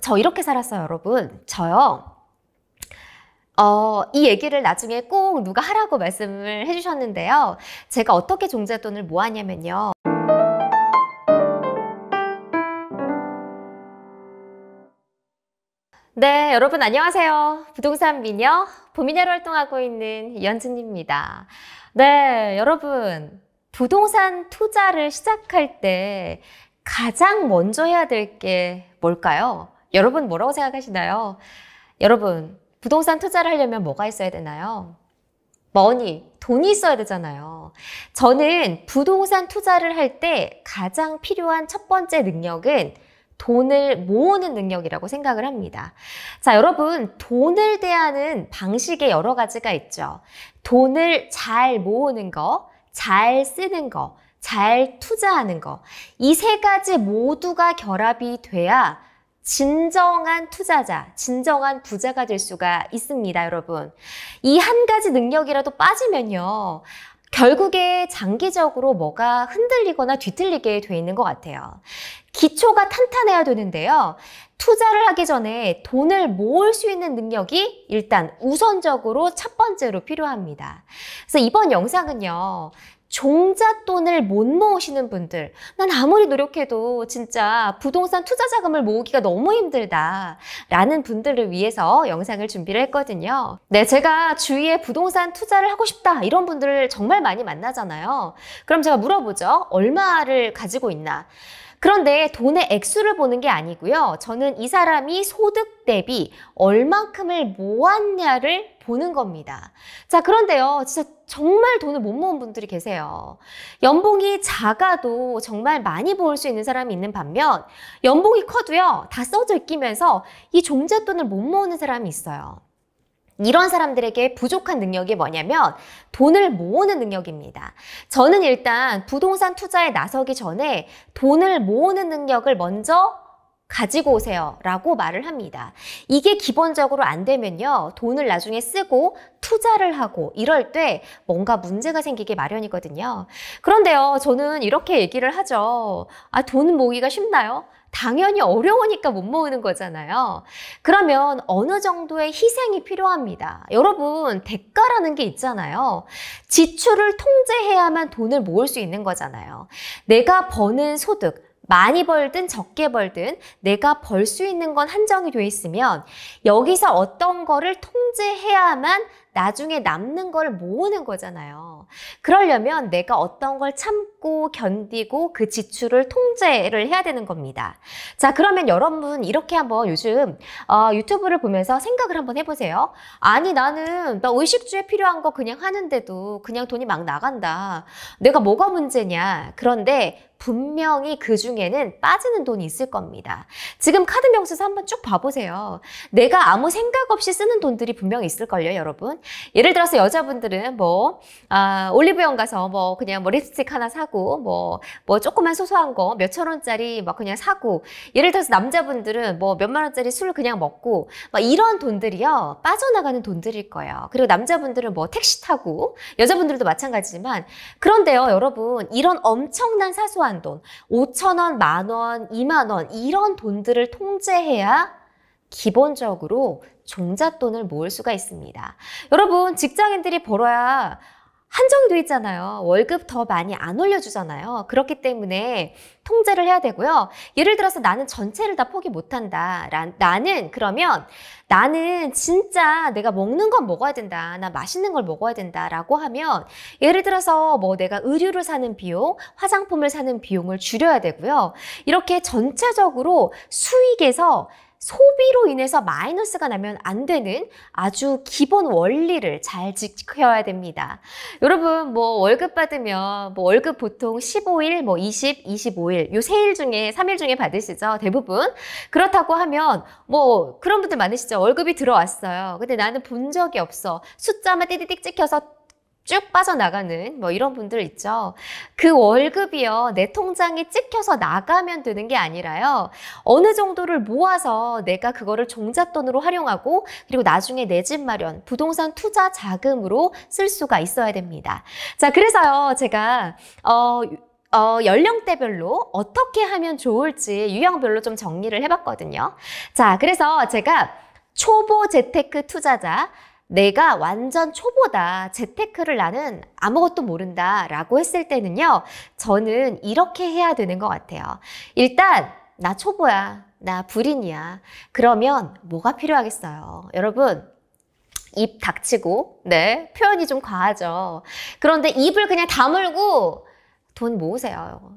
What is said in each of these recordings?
저 이렇게 살았어요, 여러분. 저요. 어, 이 얘기를 나중에 꼭 누가 하라고 말씀을 해주셨는데요. 제가 어떻게 종잣돈을 모았냐면요. 네, 여러분 안녕하세요. 부동산 미녀, 보미녀로 활동하고 있는 이현진입니다. 네, 여러분. 부동산 투자를 시작할 때 가장 먼저 해야 될 게 뭘까요? 여러분 뭐라고 생각하시나요? 여러분, 부동산 투자를 하려면 뭐가 있어야 되나요? 머니, 돈이 있어야 되잖아요. 저는 부동산 투자를 할 때 가장 필요한 첫 번째 능력은 돈을 모으는 능력이라고 생각을 합니다. 자, 여러분, 돈을 대하는 방식의 여러 가지가 있죠. 돈을 잘 모으는 거, 잘 쓰는 거, 잘 투자하는 거. 이 세 가지 모두가 결합이 돼야 진정한 투자자, 진정한 부자가 될 수가 있습니다, 여러분. 이 한 가지 능력이라도 빠지면요. 결국에 장기적으로 뭐가 흔들리거나 뒤틀리게 돼 있는 것 같아요. 기초가 탄탄해야 되는데요. 투자를 하기 전에 돈을 모을 수 있는 능력이 일단 우선적으로 첫 번째로 필요합니다. 그래서 이번 영상은요. 종잣돈을 못 모으시는 분들 난 아무리 노력해도 진짜 부동산 투자 자금을 모으기가 너무 힘들다 라는 분들을 위해서 영상을 준비를 했거든요 네 제가 주위에 부동산 투자를 하고 싶다 이런 분들을 정말 많이 만나잖아요 그럼 제가 물어보죠 얼마를 가지고 있나 그런데 돈의 액수를 보는 게 아니고요. 저는 이 사람이 소득 대비 얼만큼을 모았냐를 보는 겁니다. 자, 그런데요. 진짜 정말 돈을 못 모은 분들이 계세요. 연봉이 작아도 정말 많이 모을 수 있는 사람이 있는 반면 연봉이 커도요. 다 써져 끼면서 이 종잣돈을 못 모으는 사람이 있어요. 이런 사람들에게 부족한 능력이 뭐냐면 돈을 모으는 능력입니다. 저는 일단 부동산 투자에 나서기 전에 돈을 모으는 능력을 먼저 가지고 오세요 라고 말을 합니다. 이게 기본적으로 안 되면요. 돈을 나중에 쓰고 투자를 하고 이럴 때 뭔가 문제가 생기게 마련이거든요. 그런데요. 저는 이렇게 얘기를 하죠. 아, 돈 모으기가 쉽나요? 당연히 어려우니까 못 모으는 거잖아요. 그러면 어느 정도의 희생이 필요합니다. 여러분, 대가라는 게 있잖아요. 지출을 통제해야만 돈을 모을 수 있는 거잖아요. 내가 버는 소득, 많이 벌든 적게 벌든 내가 벌 수 있는 건 한정이 돼 있으면 여기서 어떤 거를 통제해야만 나중에 남는 걸 모으는 거잖아요. 그러려면 내가 어떤 걸 참고 견디고 그 지출을 통제를 해야 되는 겁니다. 자, 그러면 여러분 이렇게 한번 요즘 어, 유튜브를 보면서 생각을 한번 해보세요. 아니 나는 나 의식주에 필요한 거 그냥 하는데도 그냥 돈이 막 나간다. 내가 뭐가 문제냐. 그런데 분명히 그 중에는 빠지는 돈이 있을 겁니다. 지금 카드 명세서 한번 쭉 봐보세요. 내가 아무 생각 없이 쓰는 돈들이 분명히 있을걸요, 여러분. 예를 들어서 여자분들은 뭐 아, 올리브영 가서 뭐 그냥 뭐 립스틱 하나 사고 뭐뭐 뭐 조그만 소소한 거 몇천 원짜리 막 그냥 사고 예를 들어서 남자분들은 뭐 몇만 원짜리 술을 그냥 먹고 막 이런 돈들이요 빠져나가는 돈들일 거예요. 그리고 남자분들은 뭐 택시 타고 여자분들도 마찬가지지만 그런데요 여러분 이런 엄청난 사소한 돈 5천 원, 만 원, 2만 원 이런 돈들을 통제해야 기본적으로 종잣돈을 모을 수가 있습니다. 여러분, 직장인들이 벌어야 한정돼 있잖아요. 월급 더 많이 안 올려주잖아요. 그렇기 때문에 통제를 해야 되고요. 예를 들어서 나는 전체를 다 포기 못한다. 나는 그러면 나는 진짜 내가 먹는 건 먹어야 된다. 나 맛있는 걸 먹어야 된다. 라고 하면 예를 들어서 뭐 내가 의류를 사는 비용, 화장품을 사는 비용을 줄여야 되고요. 이렇게 전체적으로 수익에서 소비로 인해서 마이너스가 나면 안 되는 아주 기본 원리를 잘 지켜야 됩니다. 여러분 뭐 월급 받으면 뭐 월급 보통 15일, 뭐 20, 25일 요세일 중에 3일 중에 받으시죠 대부분 그렇다고 하면 뭐 그런 분들 많으시죠 월급이 들어왔어요. 근데 나는 본 적이 없어 숫자만 띠띠띠 찍혀서 쭉 빠져나가는 뭐 이런 분들 있죠. 그 월급이요. 내 통장에 찍혀서 나가면 되는 게 아니라요. 어느 정도를 모아서 내가 그거를 종잣돈으로 활용하고 그리고 나중에 내 집 마련, 부동산 투자 자금으로 쓸 수가 있어야 됩니다. 자, 그래서요. 제가 어 어, 연령대별로 어떻게 하면 좋을지 유형별로 좀 정리를 해봤거든요. 자, 그래서 제가 초보 재테크 투자자, 내가 완전 초보다 재테크를 나는 아무것도 모른다 라고 했을 때는요 저는 이렇게 해야 되는 것 같아요 일단 나 초보야 나 불인이야 그러면 뭐가 필요하겠어요 여러분 입 닥치고 네 표현이 좀 과하죠 그런데 입을 그냥 다물고 돈 모으세요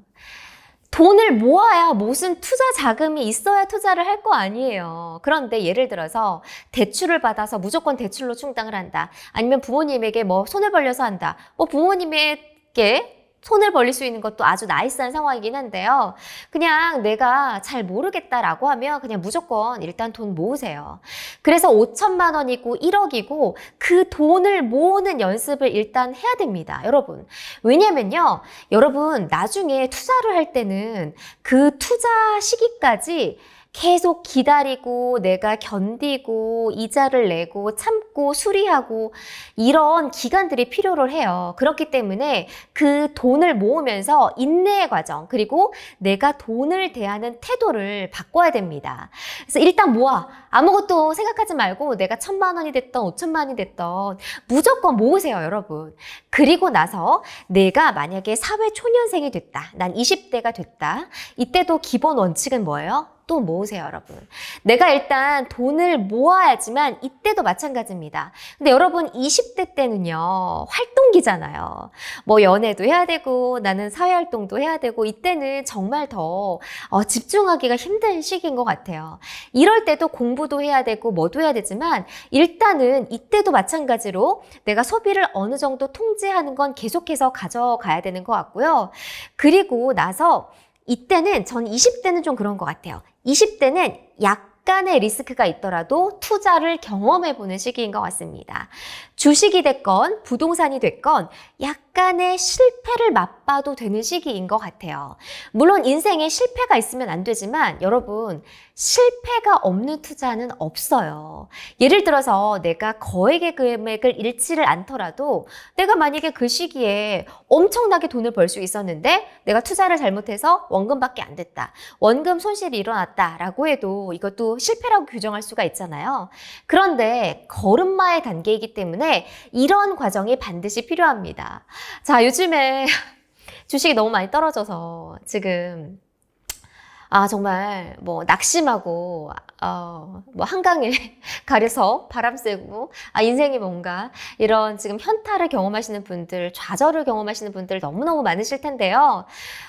돈을 모아야 무슨 투자 자금이 있어야 투자를 할 거 아니에요. 그런데 예를 들어서 대출을 받아서 무조건 대출로 충당을 한다. 아니면 부모님에게 뭐 손을 벌려서 한다. 뭐 부모님에게 손을 벌릴 수 있는 것도 아주 나이스한 상황이긴 한데요. 그냥 내가 잘 모르겠다라고 하면 그냥 무조건 일단 돈 모으세요. 그래서 5천만 원이고 1억이고 그 돈을 모으는 연습을 일단 해야 됩니다. 여러분. 왜냐면요. 여러분 나중에 투자를 할 때는 그 투자 시기까지 계속 기다리고 내가 견디고 이자를 내고 참고 수리하고 이런 기간들이 필요를 해요. 그렇기 때문에 그 돈을 모으면서 인내의 과정 그리고 내가 돈을 대하는 태도를 바꿔야 됩니다. 그래서 일단 모아 아무것도 생각하지 말고 내가 천만 원이 됐던 오천만 원이 됐던 무조건 모으세요 여러분. 그리고 나서 내가 만약에 사회 초년생이 됐다 난 20대가 됐다 이때도 기본 원칙은 뭐예요? 또 모으세요, 여러분. 내가 일단 돈을 모아야지만 이때도 마찬가지입니다. 근데 여러분 20대 때는요, 활동기잖아요. 뭐 연애도 해야 되고, 나는 사회활동도 해야 되고, 이때는 정말 더 어, 집중하기가 힘든 시기인 것 같아요. 이럴 때도 공부도 해야 되고, 뭐도 해야 되지만, 일단은 이때도 마찬가지로 내가 소비를 어느 정도 통제하는 건 계속해서 가져가야 되는 것 같고요. 그리고 나서 이때는 전 20대는 좀 그런 것 같아요. 20대는 약간의 리스크가 있더라도 투자를 경험해보는 시기인 것 같습니다. 주식이 됐건 부동산이 됐건 약간의 실패를 맛보 아빠도 되는 시기인 것 같아요. 물론 인생에 실패가 있으면 안 되지만 여러분 실패가 없는 투자는 없어요. 예를 들어서 내가 거액의 금액을 잃지를 않더라도 내가 만약에 그 시기에 엄청나게 돈을 벌 수 있었는데 내가 투자를 잘못해서 원금밖에 안 됐다. 원금 손실이 일어났다라고 해도 이것도 실패라고 규정할 수가 있잖아요. 그런데 걸음마의 단계이기 때문에 이런 과정이 반드시 필요합니다. 자, 요즘에 주식이 너무 많이 떨어져서 지금 아 정말 뭐 낙심하고 어 뭐 한강에 가려서 바람 쐬고 아 인생이 뭔가 이런 지금 현타를 경험하시는 분들 좌절을 경험하시는 분들 너무너무 많으실 텐데요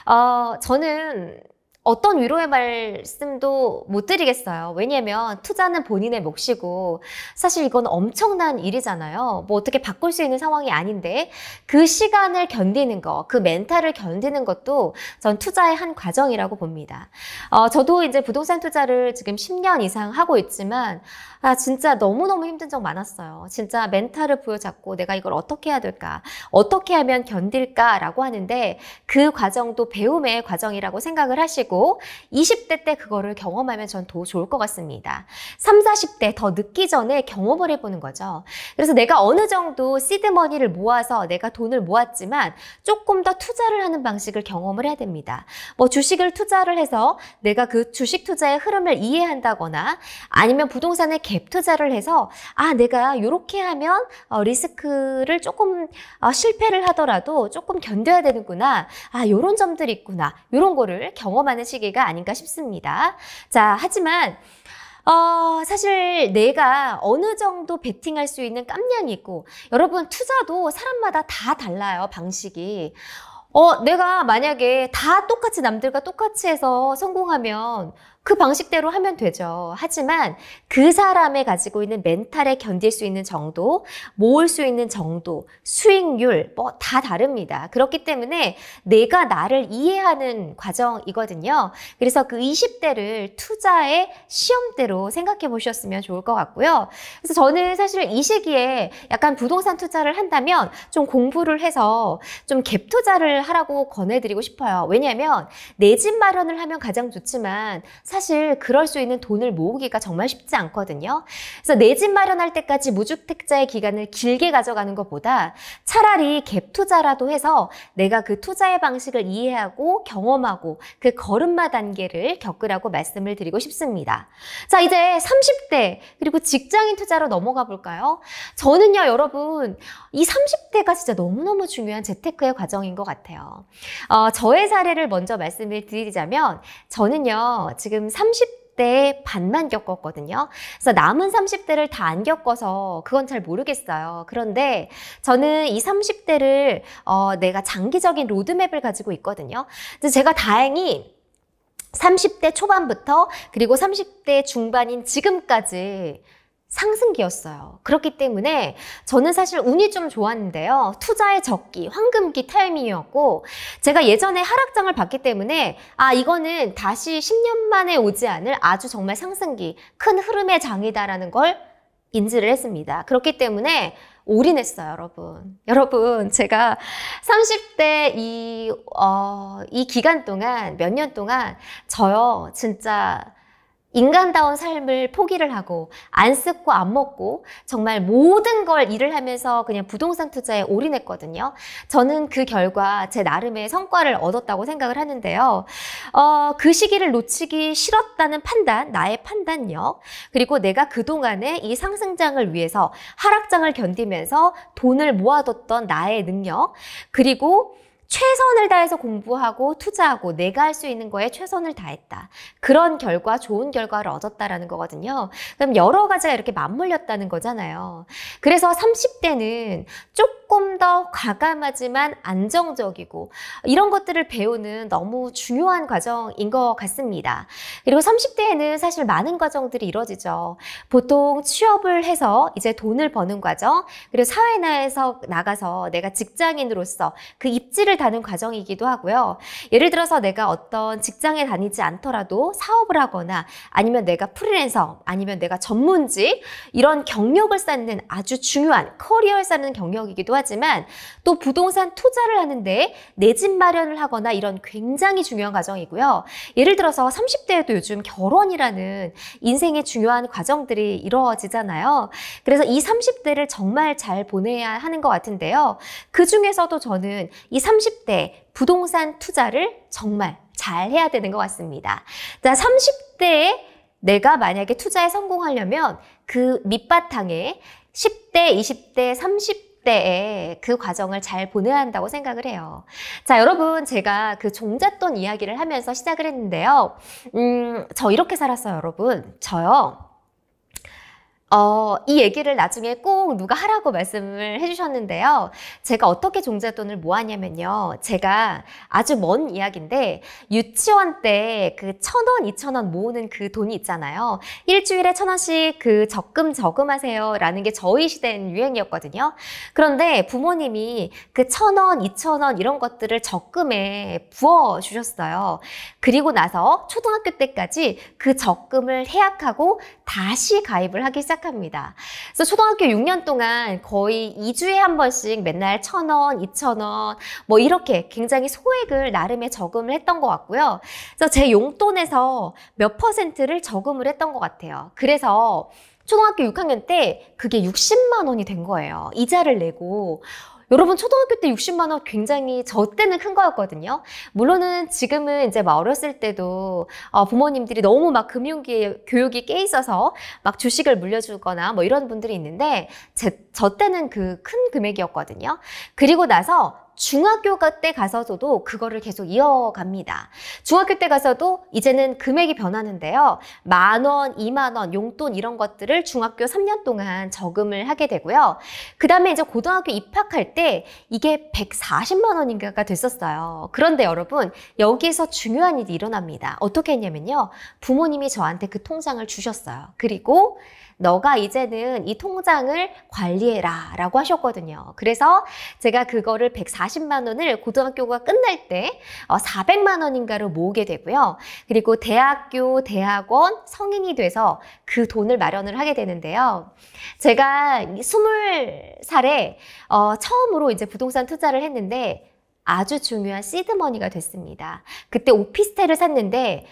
어 저는 어떤 위로의 말씀도 못 드리겠어요. 왜냐면 투자는 본인의 몫이고 사실 이건 엄청난 일이잖아요. 뭐 어떻게 바꿀 수 있는 상황이 아닌데 그 시간을 견디는 거, 그 멘탈을 견디는 것도 전 투자의 한 과정이라고 봅니다. 어, 저도 이제 부동산 투자를 지금 10년 이상 하고 있지만 아, 진짜 너무너무 힘든 적 많았어요. 진짜 멘탈을 부여잡고 내가 이걸 어떻게 해야 될까, 어떻게 하면 견딜까라고 하는데 그 과정도 배움의 과정이라고 생각을 하시고 하시고 20대 때 그거를 경험하면 전 더 좋을 것 같습니다. 3, 0 40대 더 늦기 전에 경험을 해보는 거죠. 그래서 내가 어느 정도 시드머니를 모아서 내가 돈을 모았지만 조금 더 투자를 하는 방식을 경험을 해야 됩니다. 뭐 주식을 투자를 해서 내가 그 주식 투자의 흐름을 이해한다거나 아니면 부동산에 갭 투자를 해서 아 내가 이렇게 하면 어, 리스크를 조금 어, 실패를 하더라도 조금 견뎌야 되는구나 아 이런 점들이 있구나 이런 거를 경험하는 돌아가는 시기가 아닌가 싶습니다. 자, 하지만 어, 사실 내가 어느 정도 베팅할 수 있는 깜냥이 있고 여러분 투자도 사람마다 다 달라요, 방식이. 어, 내가 만약에 다 똑같이 남들과 똑같이 해서 성공하면 그 방식대로 하면 되죠. 하지만 그 사람의 가지고 있는 멘탈에 견딜 수 있는 정도, 모을 수 있는 정도, 수익률 뭐 다 다릅니다. 그렇기 때문에 내가 나를 이해하는 과정이거든요. 그래서 그 20대를 투자의 시험대로 생각해 보셨으면 좋을 것 같고요. 그래서 저는 사실 이 시기에 약간 부동산 투자를 한다면 좀 공부를 해서 좀 갭 투자를 하라고 권해드리고 싶어요. 왜냐하면 내 집 마련을 하면 가장 좋지만 사실 그럴 수 있는 돈을 모으기가 정말 쉽지 않거든요. 그래서 내 집 마련할 때까지 무주택자의 기간을 길게 가져가는 것보다 차라리 갭 투자라도 해서 내가 그 투자의 방식을 이해하고 경험하고 그 걸음마 단계를 겪으라고 말씀을 드리고 싶습니다. 자, 이제 30대 그리고 직장인 투자로 넘어가 볼까요? 저는요, 여러분, 이 30대가 진짜 너무너무 중요한 재테크의 과정인 것 같아요. 어, 저의 사례를 먼저 말씀을 드리자면 저는요, 지금 지금 30 3 0 반만 겪었거든요. 그래서 남은 30대를 다 안 겪어서 그건 잘 모르겠어요. 그런데 저는 이 30대를 어, 내가 장기적인 로드맵을 가지고 있거든요. 제가 다행히 30대 초반부터 그리고 30대 중반인 지금까지 상승기였어요. 그렇기 때문에 저는 사실 운이 좀 좋았는데요. 투자의 적기, 황금기 타이밍이었고 제가 예전에 하락장을 봤기 때문에 아 이거는 다시 10년 만에 오지 않을 아주 정말 상승기, 큰 흐름의 장이다라는 걸 인지를 했습니다. 그렇기 때문에 올인했어요, 여러분. 여러분, 제가 30대 이, 어, 이 기간 동안, 몇 년 동안, 저요, 진짜 인간다운 삶을 포기를 하고 안 쓰고 안 먹고 정말 모든 걸 일을 하면서 그냥 부동산 투자에 올인했거든요. 저는 그 결과 제 나름의 성과를 얻었다고 생각을 하는데요. 어, 그 시기를 놓치기 싫었다는 판단, 나의 판단력, 그리고 내가 그동안에 이 상승장을 위해서 하락장을 견디면서 돈을 모아뒀던 나의 능력, 그리고 최선을 다해서 공부하고 투자하고 내가 할 수 있는 거에 최선을 다했다. 그런 결과, 좋은 결과를 얻었다라는 거거든요. 그럼 여러 가지가 이렇게 맞물렸다는 거잖아요. 그래서 30대는 조금 조금 더 과감하지만 안정적이고 이런 것들을 배우는 너무 중요한 과정인 것 같습니다. 그리고 30대에는 사실 많은 과정들이 이루어지죠. 보통 취업을 해서 이제 돈을 버는 과정, 그리고 사회 나에서 나가서 내가 직장인으로서 그 입지를 다는 과정이기도 하고요. 예를 들어서 내가 어떤 직장에 다니지 않더라도 사업을 하거나 아니면 내가 프리랜서 아니면 내가 전문직 이런 경력을 쌓는 아주 중요한 커리어를 쌓는 경력이기도 하죠. 하지만 또 부동산 투자를 하는데 내 집 마련을 하거나 이런 굉장히 중요한 과정이고요. 예를 들어서 30대에도 요즘 결혼이라는 인생의 중요한 과정들이 이루어지잖아요. 그래서 이 30대를 정말 잘 보내야 하는 것 같은데요. 그 중에서도 저는 이 30대 부동산 투자를 정말 잘 해야 되는 것 같습니다. 자, 30대에 내가 만약에 투자에 성공하려면 그 밑바탕에 10대, 20대, 3 0 때에 그 과정을 잘 보내야 한다고 생각을 해요. 자, 여러분 제가 그 종잣돈 이야기를 하면서 시작을 했는데요. 음, 저 이렇게 살았어요, 여러분. 저요. 어, 이 얘기를 나중에 꼭 누가 하라고 말씀을 해주셨는데요. 제가 어떻게 종잣돈을 모았냐면요. 제가 아주 먼 이야기인데 유치원 때 그 천 원, 이천 원 모으는 그 돈이 있잖아요. 일주일에 천 원씩 그 적금 저금하세요라는 게 저희 시대엔 유행이었거든요. 그런데 부모님이 그 천 원, 이천 원 이런 것들을 적금에 부어 주셨어요. 그리고 나서 초등학교 때까지 그 적금을 해약하고 다시 가입을 하기 시작합니다. 그래서 초등학교 6년 동안 거의 2주에 한 번씩 맨날 1,000원, 2,000원 뭐 이렇게 굉장히 소액을 나름의 저금을 했던 것 같고요. 그래서 제 용돈에서 몇 퍼센트를 저금을 했던 것 같아요. 그래서 초등학교 6학년 때 그게 60만 원이 된 거예요. 이자를 내고 여러분 초등학교 때 60만 원 굉장히 저 때는 큰 거였거든요. 물론은 지금은 이제 막 어렸을 때도 어, 부모님들이 너무 막금융 교육이 깨 있어서 막 주식을 물려주거나 뭐 이런 분들이 있는데 제, 저 때는 그 큰 금액이었거든요. 그리고 나서 중학교 때 가서도 그거를 계속 이어갑니다. 중학교 때 가서도 이제는 금액이 변하는데요. 만 원, 이만 원, 용돈 이런 것들을 중학교 3년 동안 저금을 하게 되고요. 그 다음에 이제 고등학교 입학할 때 이게 140만 원인가가 됐었어요. 그런데 여러분 여기에서 중요한 일이 일어납니다. 어떻게 했냐면요. 부모님이 저한테 그 통장을 주셨어요. 그리고 너가 이제는 이 통장을 관리해라 라고 하셨거든요. 그래서 제가 그거를 140만 원을 고등학교가 끝날 때 400만 어, 원인가로 모으게 되고요. 그리고 대학교, 대학원, 성인이 돼서 그 돈을 마련을 하게 되는데요. 제가 20살에 어, 처음으로 이제 부동산 투자를 했는데 아주 중요한 시드머니가 됐습니다. 그때 오피스텔을 샀는데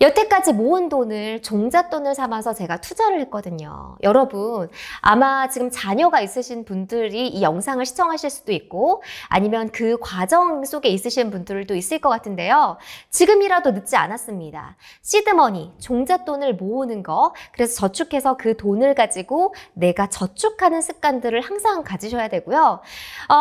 여태까지 모은 돈을 종잣돈을 삼아서 제가 투자를 했거든요. 여러분 아마 지금 자녀가 있으신 분들이 이 영상을 시청하실 수도 있고 아니면 그 과정 속에 있으신 분들도 있을 것 같은데요. 지금이라도 늦지 않았습니다. 시드머니, 종잣돈을 모으는 거 그래서 저축해서 그 돈을 가지고 내가 저축하는 습관들을 항상 가지셔야 되고요. 어,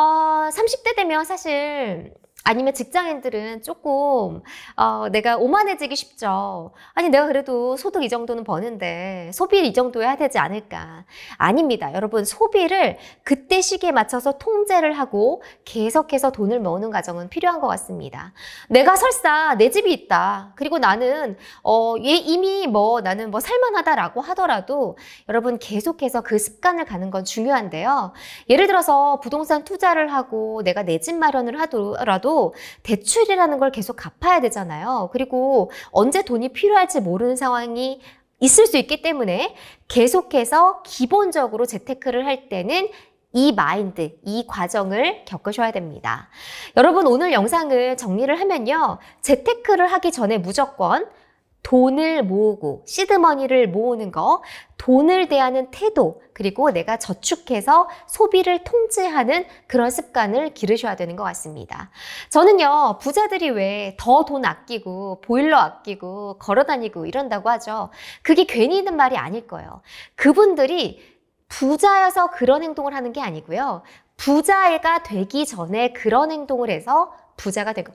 30대 되면 사실 아니면 직장인들은 조금 어, 내가 오만해지기 쉽죠. 아니 내가 그래도 소득 이 정도는 버는데 소비를 이 정도 해야 되지 않을까. 아닙니다. 여러분 소비를 그때 시기에 맞춰서 통제를 하고 계속해서 돈을 모으는 과정은 필요한 것 같습니다. 내가 설사 내 집이 있다. 그리고 나는 어, 얘 이미 뭐 나는 뭐 살만하다라고 하더라도 여러분 계속해서 그 습관을 가는 건 중요한데요. 예를 들어서 부동산 투자를 하고 내가 내 집 마련을 하더라도 대출이라는 걸 계속 갚아야 되잖아요. 그리고 언제 돈이 필요할지 모르는 상황이 있을 수 있기 때문에 계속해서 기본적으로 재테크를 할 때는 이 마인드, 이 과정을 겪으셔야 됩니다. 여러분 오늘 영상을 정리를 하면요. 재테크를 하기 전에 무조건 돈을 모으고 시드머니를 모으는 거, 돈을 대하는 태도, 그리고 내가 저축해서 소비를 통제하는 그런 습관을 기르셔야 되는 것 같습니다. 저는요, 부자들이 왜 더 돈 아끼고, 보일러 아끼고, 걸어 다니고 이런다고 하죠. 그게 괜히 있는 말이 아닐 거예요. 그분들이 부자여서 그런 행동을 하는 게 아니고요. 부자가 되기 전에 그런 행동을 해서 부자가 되고,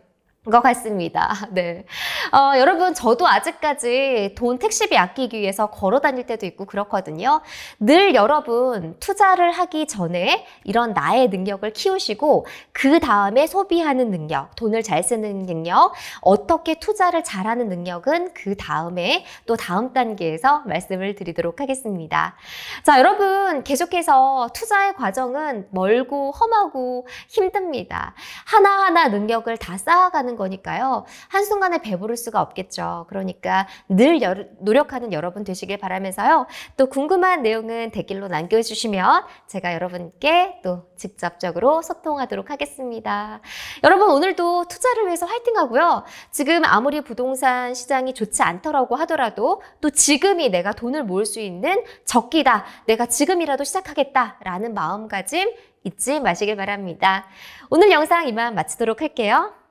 것 같습니다. 네. 어, 여러분, 저도 아직까지 돈 택시비 아끼기 위해서 걸어 다닐 때도 있고 그렇거든요. 늘 여러분, 투자를 하기 전에 이런 나의 능력을 키우시고, 그 다음에 소비하는 능력, 돈을 잘 쓰는 능력, 어떻게 투자를 잘하는 능력은 그 다음에 또 다음 단계에서 말씀을 드리도록 하겠습니다. 자, 여러분, 계속해서 투자의 과정은 멀고 험하고 힘듭니다. 하나하나 능력을 다 쌓아가는 살아가는 거니까요. 한순간에 배부를 수가 없겠죠. 그러니까 늘 노력하는 여러분 되시길 바라면서요. 또 궁금한 내용은 댓글로 남겨주시면 제가 여러분께 또 직접적으로 소통하도록 하겠습니다. 여러분 오늘도 투자를 위해서 화이팅 하고요. 지금 아무리 부동산 시장이 좋지 않더라고 하더라도 또 지금이 내가 돈을 모을 수 있는 적기다. 내가 지금이라도 시작하겠다라는 마음가짐 잊지 마시길 바랍니다. 오늘 영상 이만 마치도록 할게요.